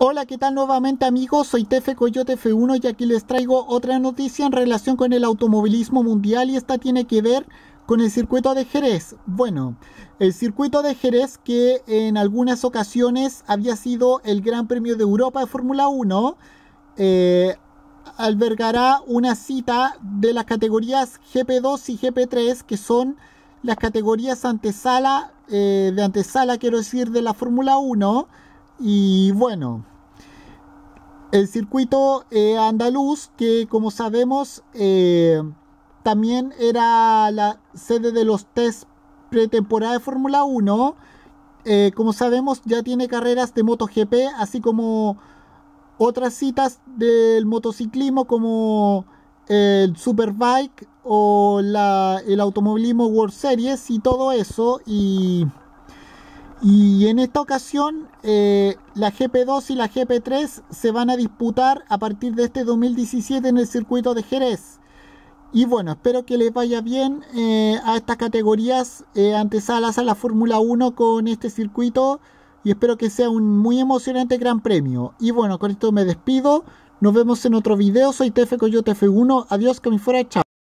Hola, ¿qué tal nuevamente amigos? Soy Tefe Coyote F1 y aquí les traigo otra noticia en relación con el automovilismo mundial y esta tiene que ver con el circuito de Jerez. Bueno, el circuito de Jerez que en algunas ocasiones había sido el Gran Premio de Europa de Fórmula 1, eh, albergará una cita de las categorías GP2 y GP3 que son las categorías antesala, eh, de antesala quiero decir de la Fórmula 1 y bueno, el circuito eh, andaluz, que como sabemos, eh, también era la sede de los test pretemporada de Fórmula 1. Eh, como sabemos, ya tiene carreras de MotoGP, así como otras citas del motociclismo, como el Superbike o la, el Automovilismo World Series y todo eso. Y y en esta ocasión eh, la GP2 y la GP3 se van a disputar a partir de este 2017 en el circuito de Jerez. Y bueno, espero que les vaya bien eh, a estas categorías eh, antesalas a la Fórmula 1 con este circuito y espero que sea un muy emocionante gran premio. Y bueno, con esto me despido. Nos vemos en otro video. Soy TF Coyote F1. Adiós, que me fuera. Chao.